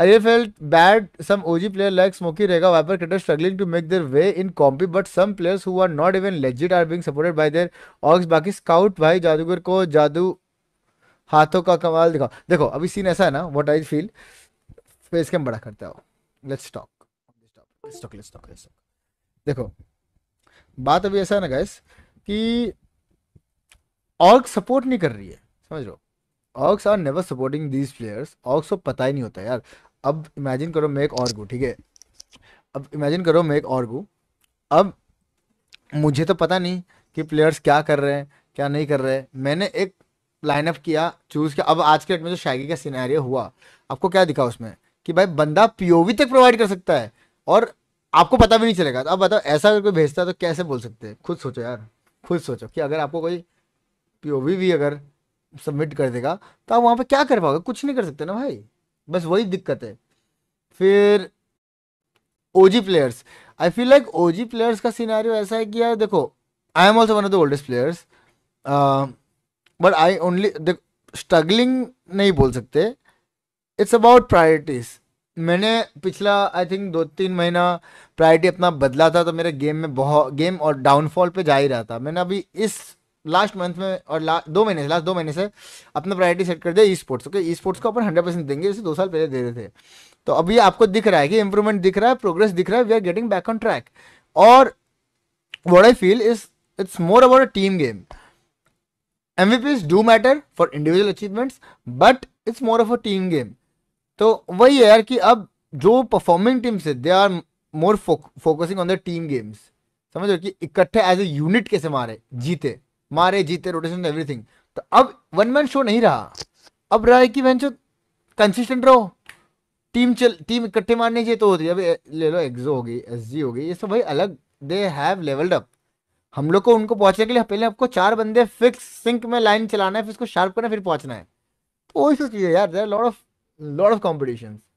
I you felt bad some OG player like Smoky रहेगा Viper cricketer struggling to make their way in comp but some players who are not even legit are being supported by their orgs बाकी Scout भाई जादूगर को जादू हाथों का कमाल दिखाओ देखो अभी सीन ऐसा है ना what I feel face cam बड़ा करते हो लेट्स टॉक देखो बात अभी ऐसा है ना गाइस कि ऑक्स सपोर्ट नहीं कर रही है समझ लो orgs are never supporting these players orgs को पता ही नहीं होता यार अब इमेजिन करो मैं एक और गू ठीक है अब इमेजिन करो मैं एक और गू अब मुझे तो पता नहीं कि प्लेयर्स क्या कर रहे हैं क्या नहीं कर रहे हैं मैंने एक लाइनअप किया चूज़ किया अब आज के डेट में जो शायरी का सिनेरियो हुआ आपको क्या दिखा उसमें कि भाई बंदा पीओवी तक प्रोवाइड कर सकता है और आपको पता भी नहीं चलेगा तो अब बताओ ऐसा अगर कोई भेजता है तो कैसे बोल सकते हैं खुद सोचो यार खुद सोचो कि अगर आपको कोई पीओवी भी अगर सबमिट कर देगा तो आप वहाँ पर क्या कर पाओगे कुछ नहीं कर सकते ना भाई बस वही दिक्कत है फिर OG players I feel like OG players का सीनारियो ऐसा है कि यार देखो I am also one of the oldest players but I only struggling नहीं बोल सकते इट्स अबाउट प्रायोरिटीज़ मैंने पिछला आई थिंक दो तीन महीना प्रायोरिटी अपना बदला था तो मेरे गेम में बहुत गेम और डाउनफॉल पे जा ही रहा था मैंने अभी इस लास्ट मंथ में और ला, दो महीने से लास्ट दो महीने से अपना प्रायोरिटी सेट कर दिया esports okay esports को अपन हंड्रेड परसेंट देंगे जैसे दो साल पहले दे रहे थे तो अभी आपको दिख रहा है कि इंप्रूवमेंट दिख रहा है प्रोग्रेस दिख रहा है we are getting back on track और what I feel is it's more about a team game MVPs do matter for individual achievements but it's more of a team game तो वही है यार कि अब जो परफॉर्मिंग टीम्स है they are more focusing on the team games समझ रहे कि इकट्ठे एज ए यूनिट कैसे मारे जीते मारे जीते रोटेशन एवरीथिंग तो अब वन मैन शो नहीं रहा अब रहा है कि वेंचो कंसिस्टेंट रहो टीम चल टीम इकट्ठे मारने चाहिए तो होती है ले लो एक्जो हो गई एस हो गई ये सब भाई अलग दे हैव लेवल्ड अप हम लोग को उनको पहुंचने के लिए पहले आपको चार बंदे फिक्स सिंक में लाइन चलाना है फिर उसको शार्प करना फिर पहुंचना है तो वही सब चीज़ें यार lord of lord of competitions